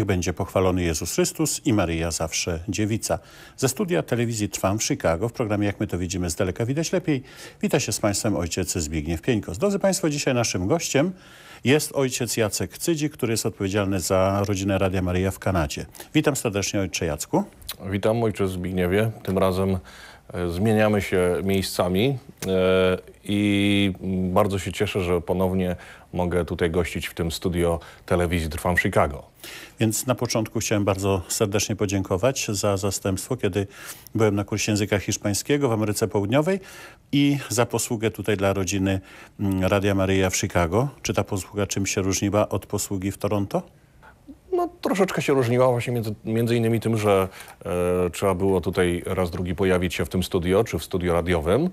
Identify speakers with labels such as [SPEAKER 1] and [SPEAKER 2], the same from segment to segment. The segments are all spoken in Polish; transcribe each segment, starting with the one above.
[SPEAKER 1] Niech będzie pochwalony Jezus Chrystus i Maryja zawsze dziewica. Ze studia telewizji Trwam w Chicago w programie Jak my to widzimy z daleka widać lepiej wita się z Państwem ojciec Zbigniew Pieńko. Drodzy Państwo, dzisiaj naszym gościem jest ojciec Jacek Cydzi, który jest odpowiedzialny za rodzinę Radia Maryja w Kanadzie. Witam serdecznie ojcze Jacku. Witam ojcze Zbigniewie. Tym razem E,
[SPEAKER 2] zmieniamy się miejscami e, i bardzo się cieszę, że ponownie
[SPEAKER 1] mogę tutaj gościć w tym studio telewizji Trwam Chicago. Więc na początku chciałem bardzo serdecznie podziękować za zastępstwo, kiedy byłem na kursie języka hiszpańskiego w Ameryce Południowej i za posługę tutaj dla rodziny mm, Radia Maryja w Chicago. Czy ta posługa czym się różniła od posługi w Toronto?
[SPEAKER 2] no, troszeczkę się różniła właśnie między, między innymi tym, że e, trzeba było tutaj raz drugi pojawić się w tym studio, czy w studio radiowym.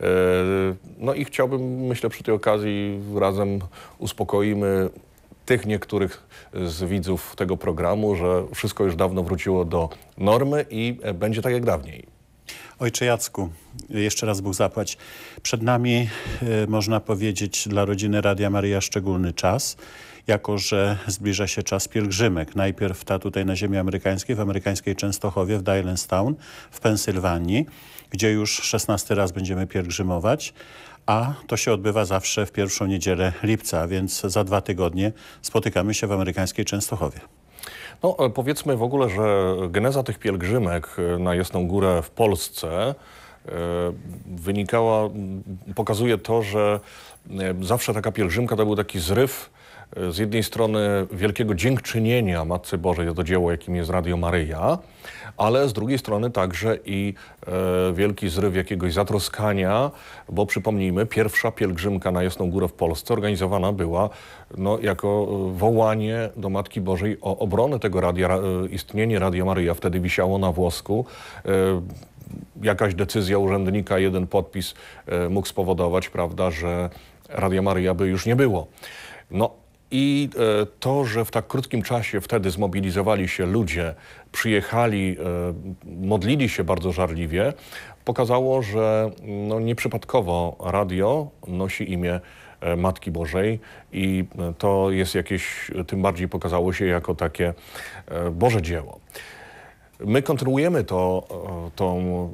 [SPEAKER 2] E, no i chciałbym, myślę, przy tej okazji razem uspokoimy tych niektórych z widzów tego programu,
[SPEAKER 1] że wszystko już dawno wróciło do normy i e, będzie tak jak dawniej. Ojcze Jacku, jeszcze raz Bóg zapłać. Przed nami, y, można powiedzieć, dla rodziny Radia Maria szczególny czas jako że zbliża się czas pielgrzymek. Najpierw ta tutaj na ziemi amerykańskiej, w amerykańskiej Częstochowie, w Dylanstown, w Pensylwanii, gdzie już 16 raz będziemy pielgrzymować, a to się odbywa zawsze w pierwszą niedzielę lipca, więc za dwa tygodnie spotykamy się w amerykańskiej Częstochowie.
[SPEAKER 2] No, powiedzmy w ogóle, że geneza tych pielgrzymek y, na Jasną Górę w Polsce y, wynikała, pokazuje to, że y, zawsze taka pielgrzymka to był taki zryw z jednej strony wielkiego dziękczynienia Matce Bożej za to dzieło, jakim jest Radio Maryja, ale z drugiej strony także i e, wielki zryw jakiegoś zatroskania, bo przypomnijmy, pierwsza pielgrzymka na Jasną Górę w Polsce organizowana była no, jako e, wołanie do Matki Bożej o obronę tego radia, e, istnienie Radio Maryja wtedy wisiało na włosku. E, jakaś decyzja urzędnika, jeden podpis e, mógł spowodować, prawda, że Radio Maryja by już nie było. No, i e, to, że w tak krótkim czasie wtedy zmobilizowali się ludzie, przyjechali, e, modlili się bardzo żarliwie, pokazało, że no, nieprzypadkowo radio nosi imię e, Matki Bożej i to jest jakieś, tym bardziej pokazało się jako takie Boże dzieło. My kontynuujemy to,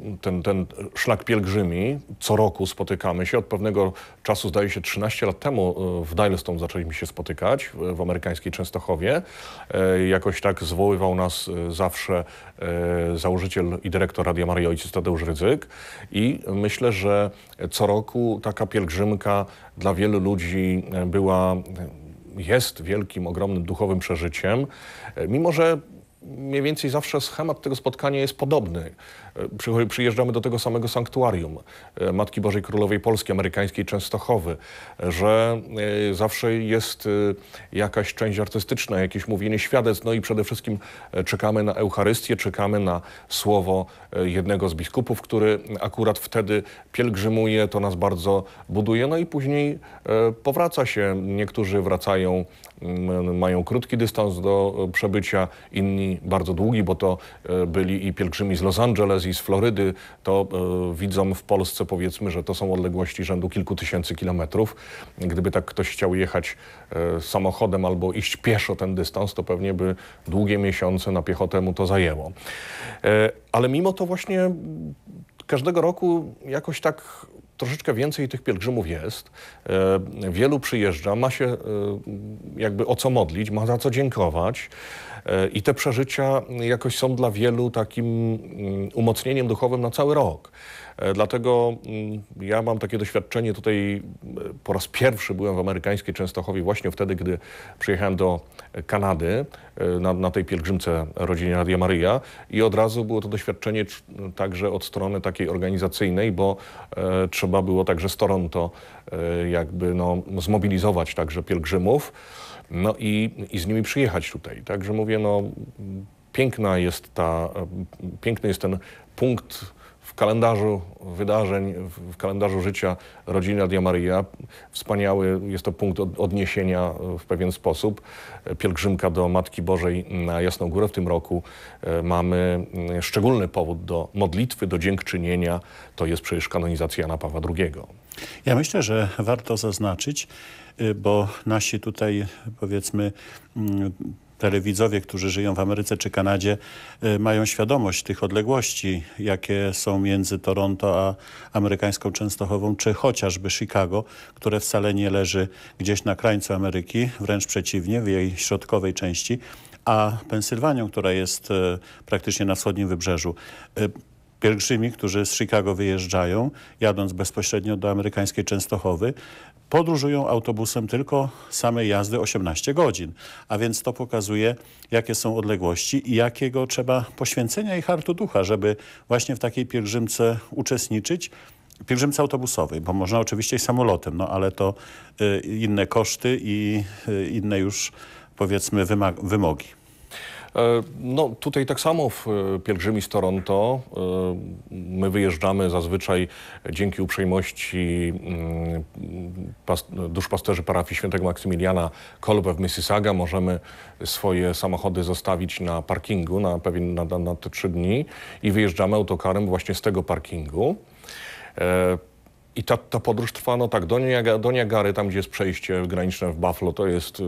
[SPEAKER 2] e, ten, ten szlak pielgrzymi. Co roku spotykamy się. Od pewnego czasu, zdaje się 13 lat temu, e, w Dilestone zaczęliśmy się spotykać e, w amerykańskiej Częstochowie. Jakoś tak zwoływał nas zawsze założyciel i dyrektor Radia Maria Ojciec Tadeusz Rydzyk. I myślę, że co roku taka pielgrzymka dla wielu ludzi była jest wielkim, ogromnym duchowym przeżyciem, mimo że mniej więcej zawsze schemat tego spotkania jest podobny przyjeżdżamy do tego samego sanktuarium e, Matki Bożej Królowej Polski Amerykańskiej Częstochowy, że e, zawsze jest e, jakaś część artystyczna, jakieś mówienie świadectw, no i przede wszystkim czekamy na Eucharystię, czekamy na słowo jednego z biskupów, który akurat wtedy pielgrzymuje, to nas bardzo buduje, no i później powraca się, niektórzy wracają mają krótki dystans do przebycia, inni bardzo długi, bo to byli i pielgrzymi z Los Angeles, z Florydy, to y, widzą w Polsce powiedzmy, że to są odległości rzędu kilku tysięcy kilometrów. Gdyby tak ktoś chciał jechać y, samochodem albo iść pieszo ten dystans, to pewnie by długie miesiące na piechotę mu to zajęło. Y, ale mimo to właśnie każdego roku jakoś tak troszeczkę więcej tych pielgrzymów jest. Wielu przyjeżdża, ma się jakby o co modlić, ma za co dziękować. E, I te przeżycia jakoś są dla wielu takim mm, umocnieniem duchowym na cały rok. E, dlatego mm, ja mam takie doświadczenie tutaj, e, po raz pierwszy byłem w amerykańskiej Częstochowie właśnie wtedy, gdy przyjechałem do Kanady na, na tej pielgrzymce rodzinie Radia Maria i od razu było to doświadczenie także od strony takiej organizacyjnej, bo e, trzeba było także z Toronto e, jakby no, zmobilizować także pielgrzymów. No i, i z nimi przyjechać tutaj. Także mówię, no piękna jest ta, piękny jest ten punkt w kalendarzu wydarzeń, w kalendarzu życia rodziny Adia Maria. Wspaniały jest to punkt odniesienia e, w pewien sposób. Pielgrzymka do Matki Bożej na Jasną Górę w tym roku. E, mamy mm, szczególny powód do modlitwy, do dziękczynienia. To jest przecież kanonizacja Jana Pawła II.
[SPEAKER 1] Ja myślę, że warto zaznaczyć, y, bo nasi tutaj powiedzmy mm, telewidzowie, którzy żyją w Ameryce czy Kanadzie y, mają świadomość tych odległości, jakie są między Toronto a amerykańską Częstochową, czy chociażby Chicago, które wcale nie leży gdzieś na krańcu Ameryki, wręcz przeciwnie, w jej środkowej części, a Pensylwanią, która jest y, praktycznie na wschodnim wybrzeżu pielgrzymi, którzy z Chicago wyjeżdżają, jadąc bezpośrednio do amerykańskiej Częstochowy, podróżują autobusem tylko samej jazdy 18 godzin. A więc to pokazuje, jakie są odległości i jakiego trzeba poświęcenia i hartu ducha, żeby właśnie w takiej pielgrzymce uczestniczyć. Pielgrzymce autobusowej, bo można oczywiście i samolotem, no ale to y, inne koszty i y, inne już powiedzmy wymogi. E, no tutaj tak samo w e, pielgrzymi z Toronto. E, my wyjeżdżamy
[SPEAKER 2] zazwyczaj dzięki uprzejmości mm, duszpasterzy parafii św. Maksymiliana Kolbe w Mississauga. Możemy swoje samochody zostawić na parkingu na, pewien, na, na te trzy dni i wyjeżdżamy autokarem właśnie z tego parkingu. I ta, ta podróż trwa, no tak, do, do Niagary, tam gdzie jest przejście graniczne w Buffalo, to jest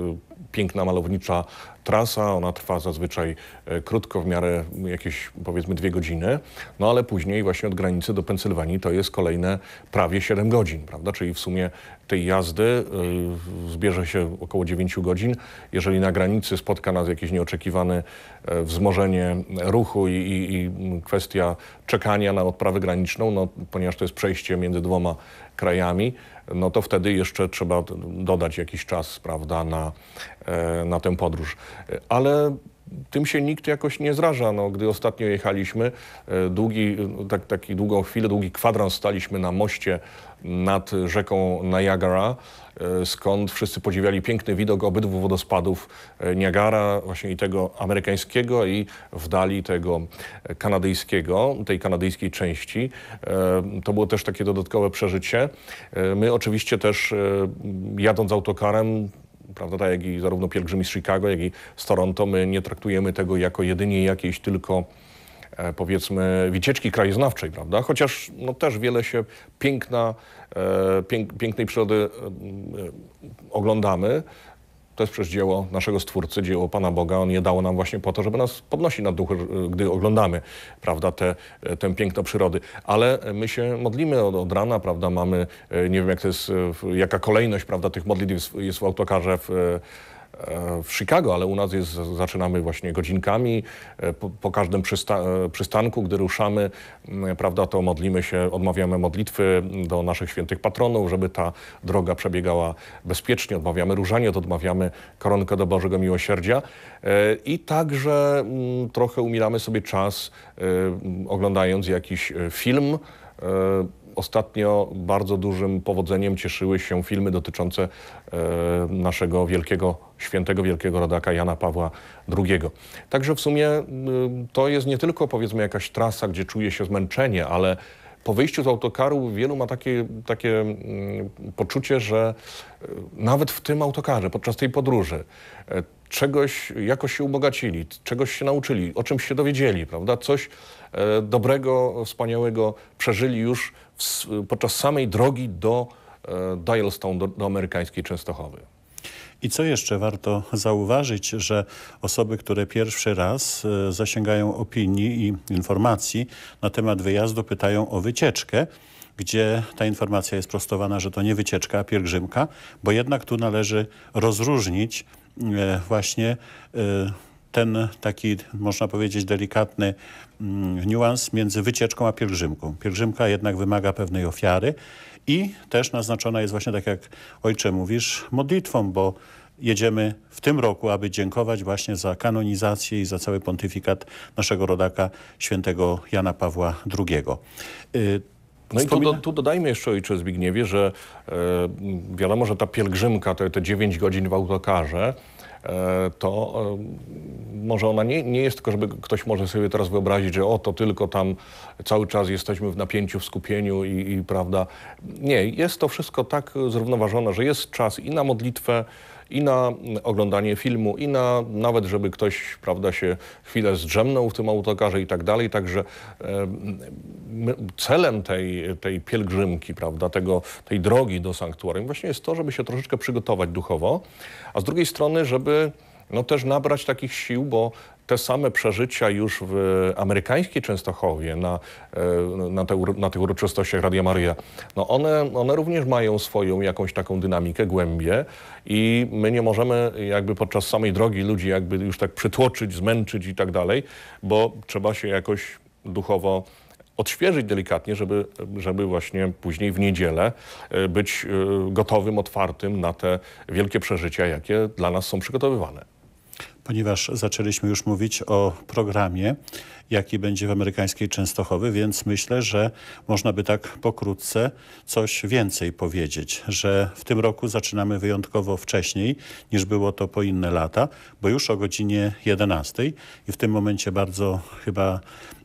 [SPEAKER 2] piękna, malownicza trasa, ona trwa zazwyczaj e, krótko, w miarę jakieś powiedzmy dwie godziny, no ale później właśnie od granicy do Pensylwanii to jest kolejne prawie 7 godzin, prawda? Czyli w sumie tej jazdy e, zbierze się około 9 godzin. Jeżeli na granicy spotka nas jakieś nieoczekiwane wzmożenie ruchu i, i, i, kwestia czekania na odprawę graniczną, no, ponieważ to jest przejście między dwoma krajami, no to wtedy jeszcze trzeba dodać jakiś czas prawda, na, e, na tę podróż. Ale tym się nikt jakoś nie zraża. No, gdy ostatnio jechaliśmy, e, długi, no, tak, taki długą chwilę, długi kwadrans staliśmy na moście nad rzeką Niagara, e, skąd wszyscy podziwiali piękny widok obydwu wodospadów e, Niagara, właśnie i tego amerykańskiego i w dali tego kanadyjskiego, tej kanadyjskiej części. E, to było też takie dodatkowe przeżycie. My oczywiście też jadąc autokarem prawda, tak jak i zarówno pielgrzymi z Chicago, jak i z Toronto, my nie traktujemy tego jako jedynie jakiejś tylko E, powiedzmy wycieczki krajoznawczej, prawda? Chociaż no, też wiele się piękna, e, pięk, pięknej przyrody e, oglądamy, to jest przecież dzieło naszego Stwórcy, dzieło Pana Boga. On je dało nam właśnie po to, żeby nas podnosić na duchu, gdy oglądamy prawda, te, tę piękno przyrody. Ale my się modlimy od, od, rana, prawda, mamy, nie wiem jak to jest, jaka kolejność prawda, tych modlitw jest w autokarze w, E, w Chicago, ale u nas jest, zaczynamy właśnie godzinkami. E, po, po każdym przysta e, przystanku, gdy ruszamy, prawda, to modlimy się, odmawiamy modlitwy do naszych świętych patronów, żeby ta droga przebiegała bezpiecznie. Odmawiamy różaniec, odmawiamy koronkę do Bożego Miłosierdzia i także trochę umilamy sobie czas oglądając jakiś film, Ostatnio bardzo dużym powodzeniem cieszyły się filmy dotyczące e, naszego wielkiego, świętego wielkiego rodaka Jana Pawła II. Także w sumie to jest nie tylko powiedzmy jakaś trasa, gdzie czuje się zmęczenie, ale po wyjściu z autokaru wielu ma takie, takie poczucie, że e, nawet w tym autokarze, podczas tej podróży, e, czegoś jakoś się ubogacili, czegoś się nauczyli, o czymś się dowiedzieli, prawda? Coś dobrego, wspaniałego przeżyli już
[SPEAKER 1] podczas samej drogi do e, Dialstone, do, do amerykańskiej Częstochowy. I co jeszcze warto zauważyć, że osoby, które pierwszy raz e, zasięgają opinii i informacji na temat wyjazdu, pytają o wycieczkę, gdzie ta informacja jest prostowana, że to nie wycieczka, a pielgrzymka, bo jednak tu należy rozróżnić e, właśnie ten taki, można powiedzieć, delikatny mm, niuans między wycieczką a pielgrzymką. Pielgrzymka jednak wymaga pewnej ofiary i też naznaczona jest właśnie, tak jak ojcze mówisz, modlitwą, bo jedziemy w tym roku, aby dziękować właśnie za kanonizację i za cały pontyfikat naszego rodaka świętego Jana Pawła II. Y, no Wspomina... i tu, tu,
[SPEAKER 2] dodajmy jeszcze, ojcze Zbigniewie, że e, wiadomo, że ta pielgrzymka, te, te 9 godzin w autokarze, E, to e, może ona nie, nie jest tylko, żeby ktoś może sobie teraz wyobrazić, że o, to tylko tam cały czas jesteśmy w napięciu, w skupieniu i, i prawda. Nie, jest to wszystko tak zrównoważone, że jest czas i na modlitwę, i na oglądanie filmu, i na nawet, żeby ktoś prawda, się chwilę zdrzemnął w tym autokarze i tak dalej. Także celem tej, tej pielgrzymki, prawda, tego, tej drogi do sanktuarium właśnie jest to, żeby się troszeczkę przygotować duchowo, a z drugiej strony, żeby no też nabrać takich sił, bo te same przeżycia już w amerykańskiej Częstochowie na, e, na, te, na tych uroczystościach Radia Maria, no one, one również mają swoją jakąś taką dynamikę, głębię i my nie możemy jakby podczas samej drogi ludzi jakby już tak przytłoczyć, zmęczyć i tak dalej, bo trzeba się jakoś duchowo odświeżyć delikatnie, żeby, żeby właśnie później w niedzielę e, być e, gotowym, otwartym na te wielkie przeżycia, jakie dla nas są przygotowywane
[SPEAKER 1] ponieważ zaczęliśmy już mówić o programie, jaki będzie w amerykańskiej Częstochowy, więc myślę, że można by tak pokrótce coś więcej powiedzieć, że w tym roku zaczynamy wyjątkowo wcześniej niż było to po inne lata, bo już o godzinie 11 i w tym momencie bardzo chyba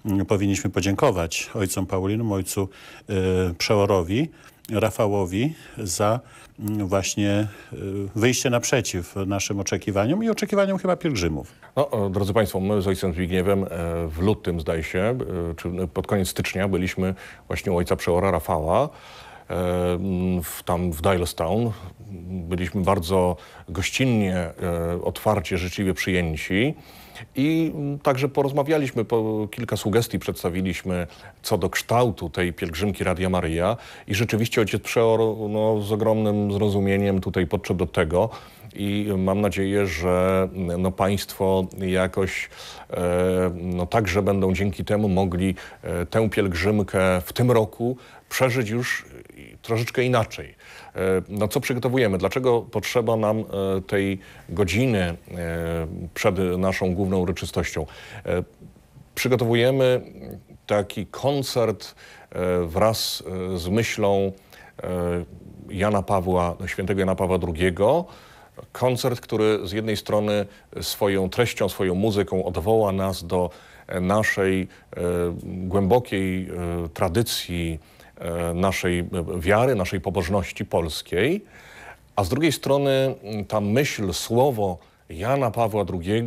[SPEAKER 1] mm, powinniśmy podziękować ojcom Paulinom, ojcu y, przeorowi, Rafałowi za właśnie e, wyjście naprzeciw naszym oczekiwaniom i oczekiwaniom chyba pielgrzymów. No, e, drodzy Państwo, my z ojcem Zbigniewem e, w lutym, zdaje się, czy pod koniec stycznia byliśmy właśnie u ojca
[SPEAKER 2] przeora Rafała, w, tam w Dylestown. Byliśmy bardzo gościnnie, e, otwarcie, życzliwie przyjęci. I także porozmawialiśmy, po kilka sugestii przedstawiliśmy co do kształtu tej pielgrzymki Radia Maria i rzeczywiście ojciec Przeor no, z ogromnym zrozumieniem tutaj podszedł do tego i mam nadzieję, że no, państwo jakoś e, no, także będą dzięki temu mogli e, tę pielgrzymkę w tym roku przeżyć już troszeczkę inaczej. E, no co przygotowujemy? Dlaczego potrzeba nam e, tej godziny e, przed naszą główną uroczystością? Przygotowujemy taki koncert wraz z myślą Jana Pawła, świętego Jana Pawła II, koncert, który z jednej strony swoją treścią, swoją muzyką odwoła nas do naszej e, głębokiej e, tradycji E, naszej wiary, naszej pobożności polskiej, a z drugiej strony ta myśl, słowo Jana Pawła II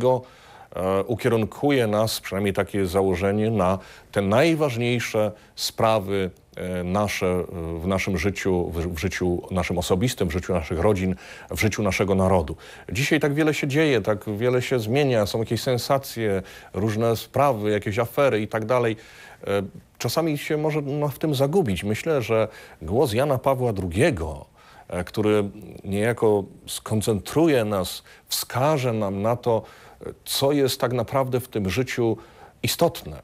[SPEAKER 2] E, ukierunkuje nas, przynajmniej takie jest założenie, na te najważniejsze sprawy e, nasze e, w naszym życiu, w życiu naszym osobistym, w życiu naszych rodzin, w życiu naszego narodu. Dzisiaj tak wiele się dzieje, tak wiele się zmienia, są jakieś sensacje, różne sprawy, jakieś afery i tak dalej. Czasami się może no, w tym zagubić. Myślę, że głos Jana Pawła II który niejako skoncentruje nas, wskaże nam na to, co jest tak naprawdę w tym życiu istotne.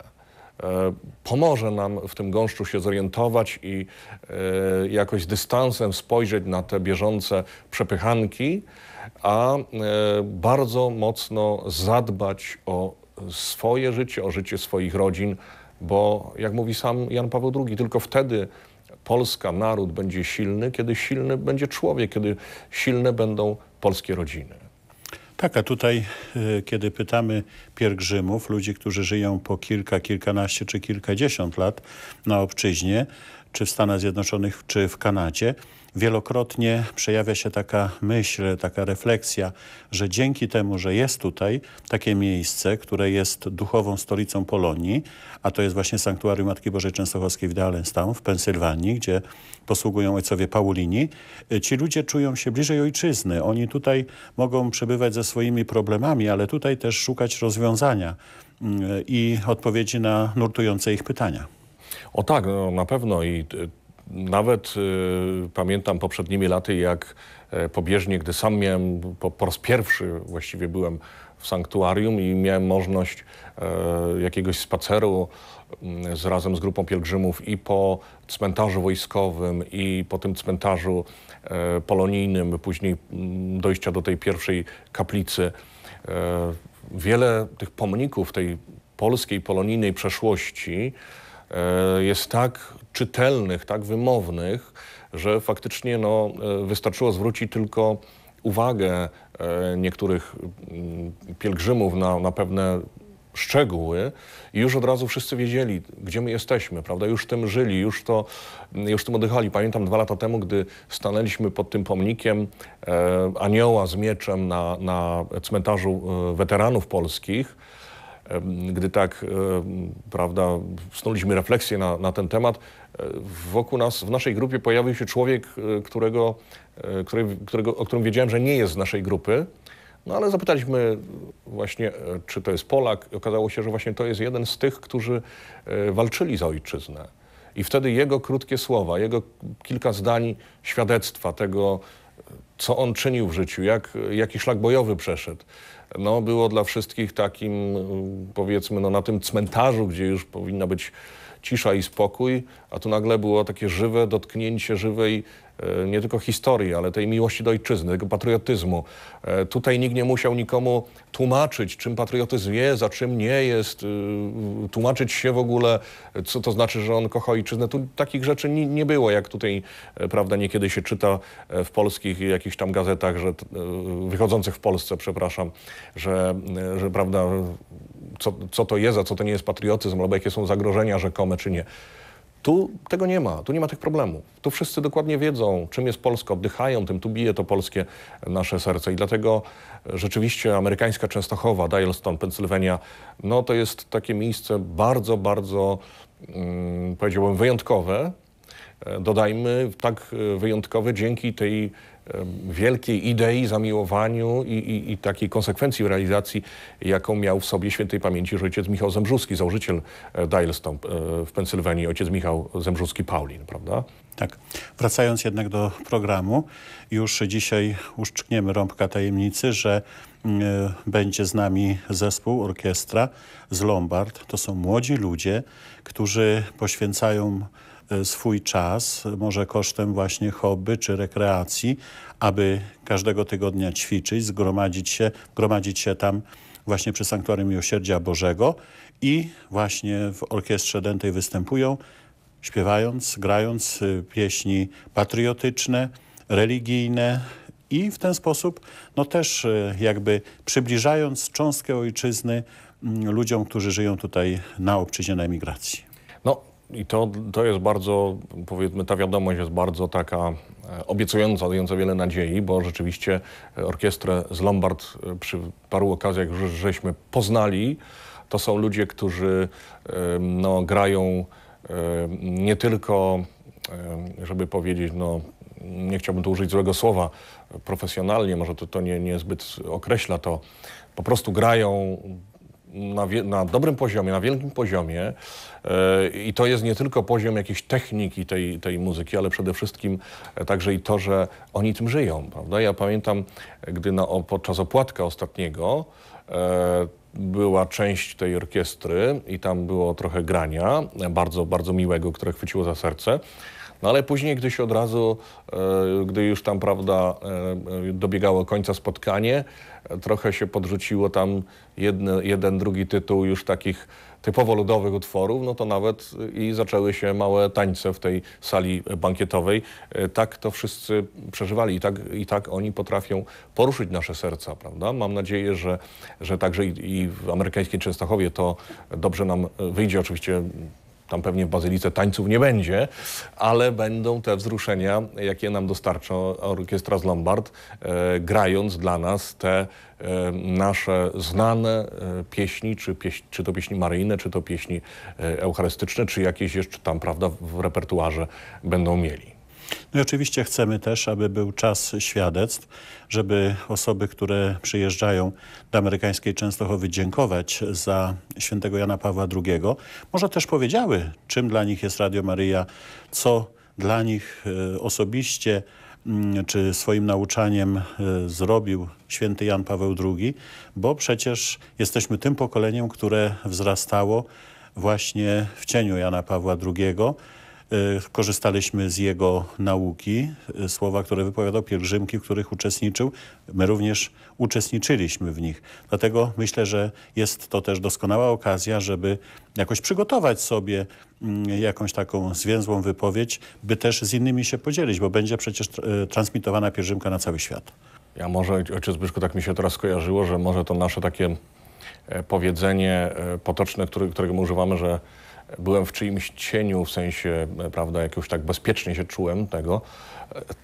[SPEAKER 2] E, pomoże nam w tym gąszczu się zorientować i e, jakoś dystansem spojrzeć na te bieżące przepychanki, a e, bardzo mocno zadbać o swoje życie, o życie swoich rodzin, bo jak mówi sam Jan Paweł II, tylko wtedy Polska, naród będzie silny, kiedy silny będzie człowiek, kiedy silne będą
[SPEAKER 1] polskie rodziny. Tak, a tutaj y, kiedy pytamy pielgrzymów, ludzi, którzy żyją po kilka, kilkanaście czy kilkadziesiąt lat na obczyźnie, czy w Stanach Zjednoczonych, czy w Kanadzie, wielokrotnie przejawia się taka myśl, taka refleksja, że dzięki temu, że jest tutaj takie miejsce, które jest duchową stolicą Polonii, a to jest właśnie Sanktuarium Matki Bożej Częstochowskiej w Dallenstown w Pensylwanii, gdzie posługują ojcowie Paulini, y, ci ludzie czują się bliżej ojczyzny. Oni tutaj mogą przebywać ze swoimi problemami, ale tutaj też szukać rozwiązania mm, i odpowiedzi na nurtujące ich pytania. O tak, no, na pewno i
[SPEAKER 2] y, nawet y, pamiętam poprzednimi laty, jak y, pobieżnie, gdy sam miałem, po, po raz pierwszy właściwie byłem w sanktuarium i miałem możliwość y, jakiegoś spaceru mm, z, razem z grupą pielgrzymów i po cmentarzu wojskowym i po tym cmentarzu e, polonijnym, później mm, dojścia do tej pierwszej kaplicy. Wiele tych pomników tej polskiej, polonijnej przeszłości jest tak czytelnych, tak wymownych, że faktycznie no, e, wystarczyło zwrócić tylko uwagę e, niektórych mm, pielgrzymów na, na pewne szczegóły i już od razu wszyscy wiedzieli, gdzie my jesteśmy, prawda? Już tym żyli, już, to, już tym oddychali. Pamiętam dwa lata temu, gdy stanęliśmy pod tym pomnikiem e, anioła z mieczem na, na cmentarzu e, weteranów polskich, gdy tak, prawda, snuliśmy refleksję na, na ten temat, wokół nas, w naszej grupie pojawił się człowiek, e, którego, e, który, którego, o którym wiedziałem, że nie jest z naszej grupy, no ale zapytaliśmy właśnie, e, czy to jest Polak. Okazało się, że właśnie to jest jeden z tych, którzy walczyli za ojczyznę. I wtedy jego krótkie słowa, jego kilka zdań świadectwa tego, co on czynił w życiu, jak, jaki szlak bojowy przeszedł, no, było dla wszystkich takim, mm, powiedzmy, no, na tym cmentarzu, gdzie już powinna być cisza i spokój, a tu nagle było takie żywe dotknięcie żywej e, nie tylko historii, ale tej miłości do ojczyzny, tego patriotyzmu. E, tutaj nikt nie musiał nikomu tłumaczyć, czym patriotyzm jest, a czym nie jest, e, tłumaczyć się w ogóle, co to znaczy, że on kocha ojczyznę. Tu takich rzeczy nie było, jak tutaj, prawda, niekiedy się czyta w polskich jakichś tam gazetach, że wychodzących w Polsce, przepraszam, że, że prawda, co, co to jest, a co to nie jest patriotyzm, albo jakie są zagrożenia rzekome, czy nie. Tu tego nie ma, tu nie ma tych problemów. Tu wszyscy dokładnie wiedzą, czym jest Polska, oddychają tym, tu bije to polskie nasze serce. I dlatego e, rzeczywiście amerykańska Częstochowa, Dialston, Pensylwania, no to jest takie miejsce bardzo, bardzo, mm, powiedziałbym, wyjątkowe. E, dodajmy, tak e, wyjątkowe dzięki tej wielkiej idei, zamiłowaniu i, i, i, takiej konsekwencji w realizacji, jaką miał w sobie świętej pamięci ojciec
[SPEAKER 1] Michał Zembrzuski, założyciel e, Dialstone w Pensylwanii, ojciec Michał Zembrzuski-Paulin, prawda? Tak. Wracając jednak do programu, już dzisiaj uszczkniemy rąbka tajemnicy, że mm, e, będzie z nami zespół, orkiestra z Lombard. To są młodzi ludzie, którzy poświęcają E, swój czas, może kosztem właśnie hobby czy rekreacji, aby każdego tygodnia ćwiczyć, zgromadzić się, gromadzić się tam właśnie przy Sanktuarium Miłosierdzia Bożego i właśnie w Orkiestrze Dętej występują, śpiewając, grając y, pieśni patriotyczne, religijne, i w ten sposób no też y, jakby przybliżając cząstkę ojczyzny mm, ludziom, którzy żyją tutaj na obczyźnie na emigracji. I to, to jest bardzo,
[SPEAKER 2] powiedzmy, ta wiadomość jest bardzo taka e, obiecująca, dająca wiele nadziei, bo rzeczywiście e, orkiestrę z Lombard e, przy paru okazjach już żeśmy poznali. To są ludzie, którzy no, grają nie tylko, żeby powiedzieć, no, nie chciałbym tu użyć złego słowa, profesjonalnie, może to, to nie, niezbyt określa to, po prostu grają na, na, dobrym poziomie, na wielkim poziomie e, i to jest nie tylko poziom jakiejś techniki tej, tej muzyki, ale przede wszystkim e, także i to, że oni tym żyją, prawda? Ja pamiętam, gdy na, podczas Opłatka ostatniego e, była część tej orkiestry i tam było trochę grania, bardzo, bardzo miłego, które chwyciło za serce, no ale później, gdy się od razu, e, gdy już tam, prawda, e, e, dobiegało końca spotkanie, trochę się podrzuciło tam jedne, jeden, drugi tytuł już takich typowo ludowych utworów, no to nawet i zaczęły się małe tańce w tej sali bankietowej. Tak to wszyscy przeżywali i tak, i tak oni potrafią poruszyć nasze serca, prawda? Mam nadzieję, że, że także i, i w amerykańskiej Częstochowie to dobrze nam wyjdzie. Oczywiście tam pewnie w Bazylice tańców nie będzie, ale będą te wzruszenia, jakie nam dostarcza orkiestra z Lombard, e, grając dla nas te e, nasze znane e, pieśni, czy, pieś, czy to pieśni
[SPEAKER 1] maryjne, czy to pieśni e, eucharystyczne, czy jakieś jeszcze tam, prawda, w repertuarze będą mieli. No i oczywiście chcemy też, aby był czas świadectw, żeby osoby, które przyjeżdżają do amerykańskiej Częstochowy dziękować za świętego Jana Pawła II, może też powiedziały, czym dla nich jest Radio Maryja, co dla nich e, osobiście mm, czy swoim nauczaniem e, zrobił święty Jan Paweł II, bo przecież jesteśmy tym pokoleniem, które wzrastało właśnie w cieniu Jana Pawła II, Y, korzystaliśmy z jego nauki, y, słowa, które wypowiadał, pielgrzymki, w których uczestniczył. My również uczestniczyliśmy w nich. Dlatego myślę, że jest to też doskonała okazja, żeby jakoś przygotować sobie mm, jakąś taką zwięzłą wypowiedź, by też z innymi się podzielić, bo będzie przecież y, transmitowana pielgrzymka na cały świat. Ja może, ojciec Zbyszku, tak mi się teraz kojarzyło, że może to nasze takie e, powiedzenie e,
[SPEAKER 2] potoczne, którego my używamy, że byłem w czyimś cieniu, w sensie, prawda, jak już tak bezpiecznie się czułem tego.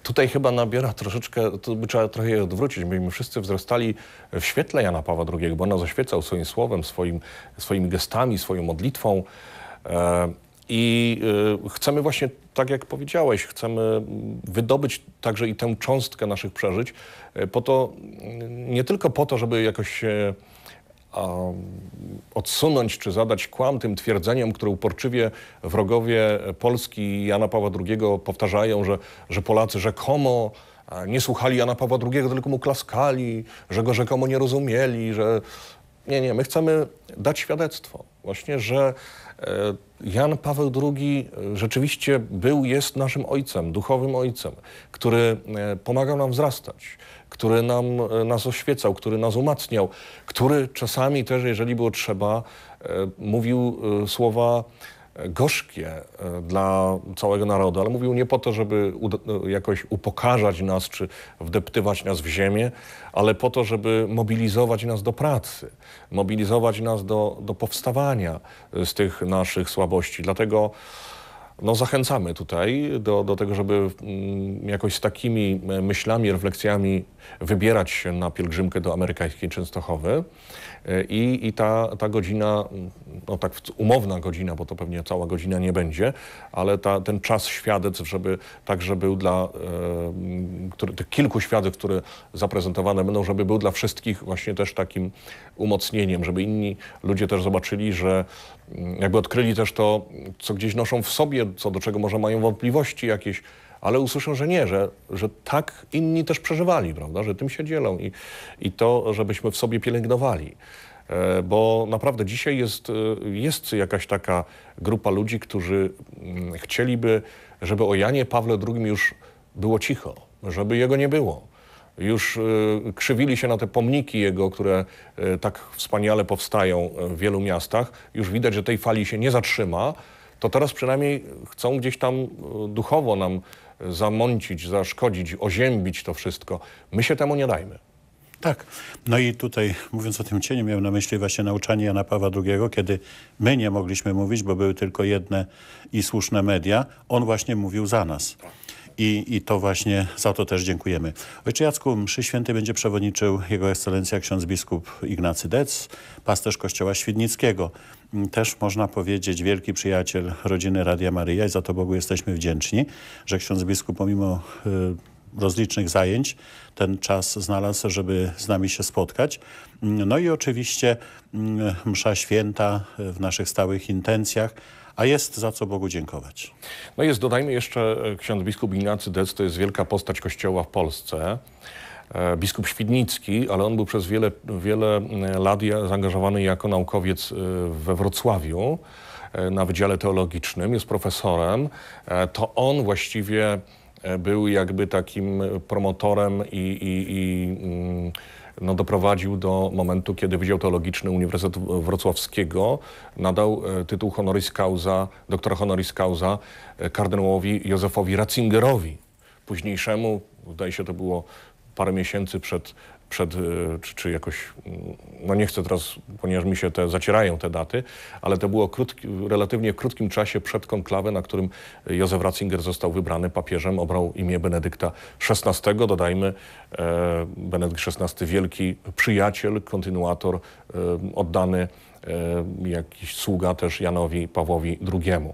[SPEAKER 2] Tutaj chyba nabiera troszeczkę, to by trzeba trochę je odwrócić. Myśmy wszyscy wzrastali w świetle Jana Pawła II, bo on zaświecał swoim słowem, swoim, swoimi gestami, swoją modlitwą. E, I e, chcemy właśnie, tak jak powiedziałeś, chcemy wydobyć także i tę cząstkę naszych przeżyć, e, po to, mm, nie tylko po to, żeby jakoś odsunąć czy zadać kłam tym twierdzeniom, które uporczywie wrogowie Polski i Jana Pawła II powtarzają, że, że Polacy rzekomo nie słuchali Jana Pawła II, tylko mu klaskali, że go rzekomo nie rozumieli, że... Nie, nie, my chcemy dać świadectwo właśnie, że E, Jan Paweł II e, rzeczywiście był, jest naszym ojcem, duchowym ojcem, który e, pomagał nam wzrastać, który nam, nas oświecał, który nas umacniał, który czasami też, jeżeli było trzeba, mówił słowa gorzkie e, dla całego narodu, ale mówił nie po to, żeby e, jakoś upokarzać nas czy wdeptywać nas w ziemię, ale po to, żeby mobilizować nas do pracy, mobilizować nas do, do powstawania z tych naszych słabości. Dlatego no, zachęcamy tutaj do, do tego, żeby mm, jakoś z takimi e, myślami, refleksjami wybierać się na pielgrzymkę do amerykańskiej Częstochowy. E, I, i ta, ta godzina, mm, no tak umowna godzina, bo to pewnie cała godzina nie będzie, ale ta, ten czas świadectw, żeby także był dla e, mm, tych kilku świadectw, które zaprezentowane będą, żeby był dla wszystkich właśnie też takim umocnieniem, żeby inni ludzie też zobaczyli, że jakby odkryli też to, co gdzieś noszą w sobie, co do czego może mają wątpliwości jakieś, ale usłyszą, że nie, że, że tak inni też przeżywali, prawda, że tym się dzielą i, i to, żebyśmy w sobie pielęgnowali. E, bo naprawdę dzisiaj jest, e, jest jakaś taka grupa ludzi, którzy mm, chcieliby, żeby o Janie Pawle II już było cicho, żeby jego nie było już e, krzywili się na te pomniki jego, które e, tak wspaniale powstają w wielu miastach. Już widać, że tej fali się nie zatrzyma. To teraz przynajmniej chcą gdzieś tam e, duchowo
[SPEAKER 1] nam zamącić, zaszkodzić, oziębić to wszystko. My się temu nie dajmy. Tak. No i tutaj, mówiąc o tym cieniu, miałem na myśli właśnie nauczanie Jana Pawła II, kiedy my nie mogliśmy mówić, bo były tylko jedne i słuszne media. On właśnie mówił za nas i, i to właśnie za to też dziękujemy. Ojcze Jacku, mszy świętej będzie przewodniczył Jego Ekscelencja ksiądz biskup Ignacy Dec, pasterz Kościoła Świdnickiego. Mm, też można powiedzieć wielki przyjaciel rodziny Radia Maryja i za to Bogu jesteśmy wdzięczni, że ksiądz biskup pomimo yy, rozlicznych zajęć ten czas znalazł, żeby z nami się spotkać. Mm, no i oczywiście mm, msza święta w naszych stałych intencjach, a jest za co Bogu dziękować. No jest, dodajmy jeszcze, e, ksiądz biskup Ignacy Dec to jest wielka postać kościoła w Polsce e, biskup
[SPEAKER 2] Świdnicki, ale on był przez wiele, wiele e, lat zaangażowany jako naukowiec we Wrocławiu na Wydziale Teologicznym, jest profesorem. To on właściwie był jakby takim promotorem i, i, i mm, no, doprowadził do momentu, kiedy Wydział Teologiczny Uniwersytetu Wrocławskiego nadał e, tytuł honoris causa, doktora honoris causa e, kardynałowi Józefowi Ratzingerowi, późniejszemu, wydaje się to było parę miesięcy przed przed, y, czy, czy jakoś, mm, no nie chcę teraz, ponieważ mi się te zacierają te daty, ale to było krótki, relatywnie krótkim czasie przed konklawę, na którym Józef Ratzinger został wybrany papieżem, obrał imię Benedykta XVI, dodajmy, e, Benedykt XVI wielki przyjaciel, kontynuator, e, oddany e, jakiś sługa też Janowi Pawłowi II. E,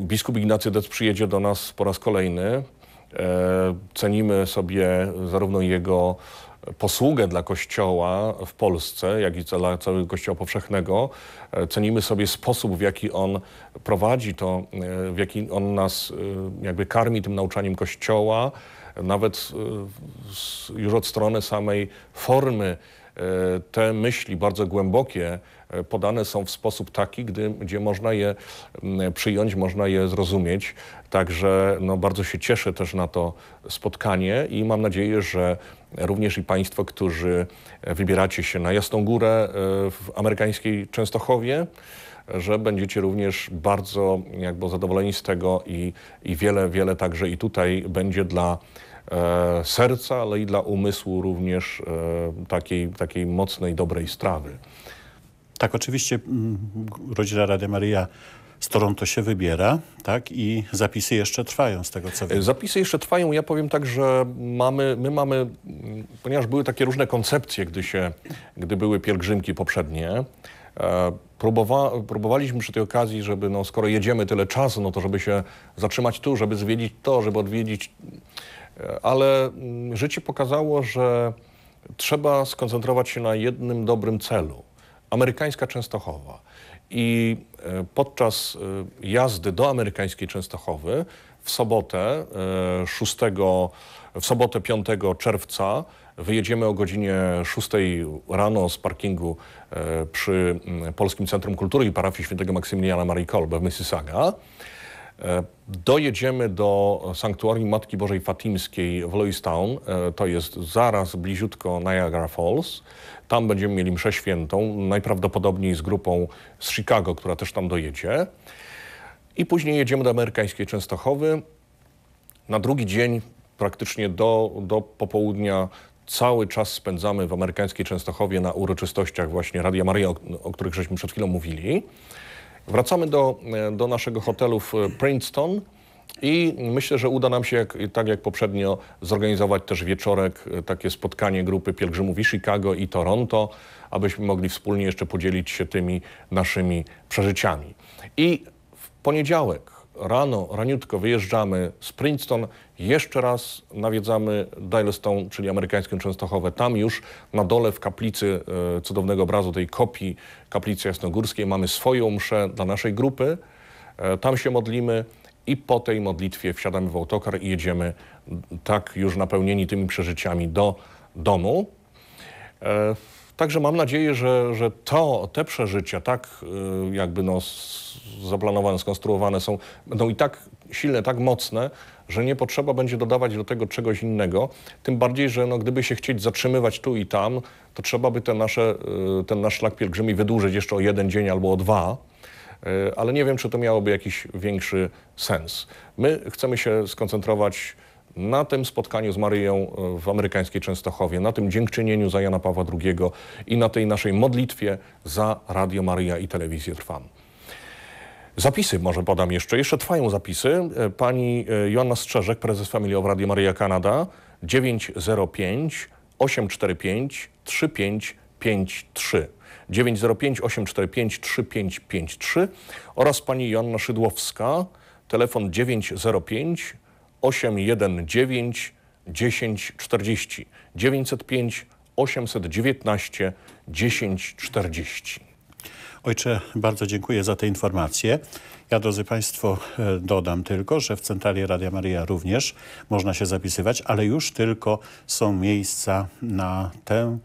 [SPEAKER 2] biskup Ignacy Dec przyjedzie do nas po raz kolejny. E, cenimy sobie zarówno jego posługę dla Kościoła w Polsce, jak i dla całego Kościoła powszechnego. E, cenimy sobie sposób, w jaki on prowadzi to, e, w jaki on nas jakby karmi tym nauczaniem Kościoła, nawet już od strony samej formy te myśli bardzo głębokie, E, podane są w sposób taki, gdy, gdzie można je mm, e, przyjąć, można je zrozumieć. Także no, bardzo się cieszę też na to spotkanie i mam nadzieję, że również i Państwo, którzy e, wybieracie się na Jasną Górę w amerykańskiej Częstochowie, że będziecie również bardzo jakby zadowoleni z tego i, i wiele, wiele także i tutaj będzie dla e, serca, ale i dla umysłu
[SPEAKER 1] również e, takiej, takiej mocnej, dobrej strawy. Tak, oczywiście mm, rodzina Rady Maria z Toronto się wybiera, tak? I zapisy jeszcze trwają z tego, co wiem. E,
[SPEAKER 2] zapisy jeszcze trwają. Ja powiem tak, że mamy, my mamy, ponieważ były takie różne koncepcje, gdy, się, gdy były pielgrzymki poprzednie, e, próbowa, próbowaliśmy przy tej okazji, żeby no, skoro jedziemy tyle czasu, no to żeby się zatrzymać tu, żeby zwiedzić to, żeby odwiedzić. E, ale życie pokazało, że trzeba skoncentrować się na jednym dobrym celu amerykańska Częstochowa. I e, podczas e, jazdy do amerykańskiej Częstochowy w sobotę 6, e, w sobotę 5 czerwca Wyjedziemy o godzinie 6 rano z parkingu przy mm, Polskim Centrum Kultury i Parafii Świętego Maksymiliana Marii Kolbe w Mississauga. E, dojedziemy do sanktuarium Matki Bożej Fatimskiej w Lewistown, e, to jest zaraz bliziutko Niagara Falls. Tam będziemy mieli mszę świętą, najprawdopodobniej z grupą z Chicago, która też tam dojedzie. I później jedziemy do amerykańskiej Częstochowy. Na drugi dzień, praktycznie do, do popołudnia, cały czas spędzamy w amerykańskiej Częstochowie na uroczystościach właśnie Radia Maria, o, o których żeśmy przed chwilą mówili. Wracamy do, e, do naszego hotelu w e, Princeton. I myślę, że uda nam się, jak, tak jak poprzednio, zorganizować też wieczorek, e, takie spotkanie grupy pielgrzymów i Chicago i Toronto, abyśmy mogli wspólnie jeszcze podzielić się tymi naszymi przeżyciami. I w poniedziałek rano, raniutko wyjeżdżamy z Princeton, jeszcze raz nawiedzamy Dialstone, czyli amerykańskie Częstochowe. Tam już na dole w kaplicy e, cudownego obrazu, tej kopii kaplicy jasnogórskiej mamy swoją mszę dla naszej grupy. E, tam się modlimy i po tej modlitwie wsiadamy w autokar i jedziemy tak już napełnieni tymi przeżyciami do domu. E, Także mam nadzieję, że, że to, te przeżycia tak y, jakby no zaplanowane, skonstruowane są, będą i tak silne, tak mocne, że nie potrzeba będzie dodawać do tego czegoś innego. Tym bardziej, że no, gdyby się chcieć zatrzymywać tu i tam, to trzeba by te nasze, y, ten nasz szlak pielgrzymi wydłużyć jeszcze o jeden dzień albo o dwa, y, ale nie wiem, czy to miałoby jakiś większy sens. My chcemy się skoncentrować na tym spotkaniu z Maryją e, w amerykańskiej Częstochowie, na tym dziękczynieniu za Jana Pawła II i na tej naszej modlitwie za Radio Maria i Telewizję Trwam. Zapisy może podam jeszcze. Jeszcze trwają zapisy. E, pani e, Joanna Strzeżek, prezes Familii of Radio Maria Kanada 905 845 3553. 905 845 3553 oraz pani Joanna Szydłowska, telefon 905 819 1040 905
[SPEAKER 1] 819 1040. Ojcze, bardzo dziękuję za te informacje. Ja, drodzy Państwo, e, dodam tylko, że w centrali Radia Maria również można się zapisywać, ale już tylko są miejsca na tę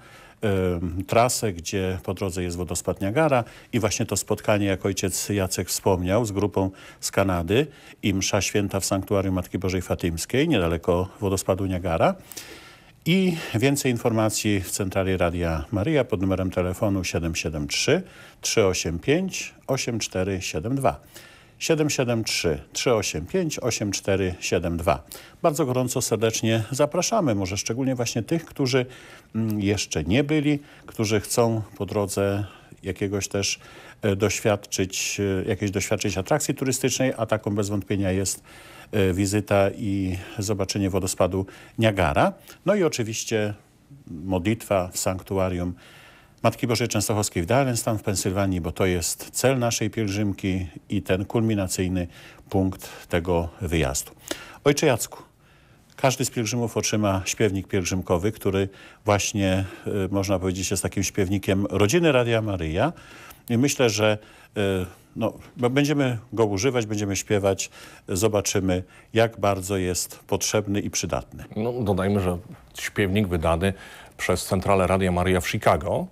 [SPEAKER 1] trasę, gdzie po drodze jest wodospad Niagara i właśnie to spotkanie, jak ojciec Jacek wspomniał, z grupą z Kanady i msza święta w Sanktuarium Matki Bożej Fatymskiej, niedaleko wodospadu Niagara. I więcej informacji w Centrali Radia Maria pod numerem telefonu 773 385 8472. 773 385 8472. Bardzo gorąco serdecznie zapraszamy, może szczególnie właśnie tych, którzy mm, jeszcze nie byli, którzy chcą po drodze jakiegoś też e, doświadczyć, e, jakieś doświadczyć atrakcji turystycznej, a taką bez wątpienia jest e, wizyta i zobaczenie wodospadu Niagara. No i oczywiście modlitwa w sanktuarium Matki Bożej Częstochowskiej w Darlenstan w Pensylwanii, bo to jest cel naszej pielgrzymki i ten kulminacyjny punkt tego wyjazdu. Ojcze Jacku, każdy z pielgrzymów otrzyma śpiewnik pielgrzymkowy, który właśnie, y, można powiedzieć, jest takim śpiewnikiem rodziny Radia Maryja. I myślę, że y, no, będziemy go używać, będziemy śpiewać, zobaczymy jak bardzo jest potrzebny i przydatny. No, dodajmy, że śpiewnik wydany
[SPEAKER 2] przez Centralę Radia Maria w Chicago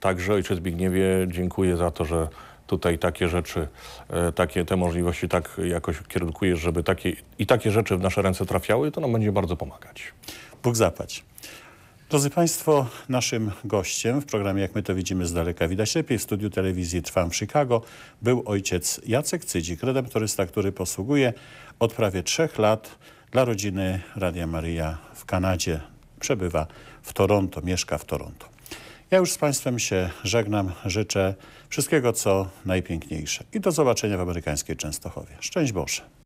[SPEAKER 2] Także ojcze Zbigniewie, dziękuję za to, że tutaj takie rzeczy, e, takie te możliwości tak jakoś kierunkujesz, żeby takie
[SPEAKER 1] i takie rzeczy w nasze ręce trafiały, to nam będzie bardzo pomagać. Bóg zapłać. Drodzy Państwo, naszym gościem w programie Jak my to widzimy z daleka widać lepiej w studiu telewizji Trwam w Chicago był ojciec Jacek Cydzik, redemptorysta, który posługuje od prawie trzech lat dla rodziny Radia Maria w Kanadzie. Przebywa w Toronto, mieszka w Toronto. Ja już z Państwem się żegnam, życzę wszystkiego co najpiękniejsze i do zobaczenia w amerykańskiej Częstochowie. Szczęść Boże!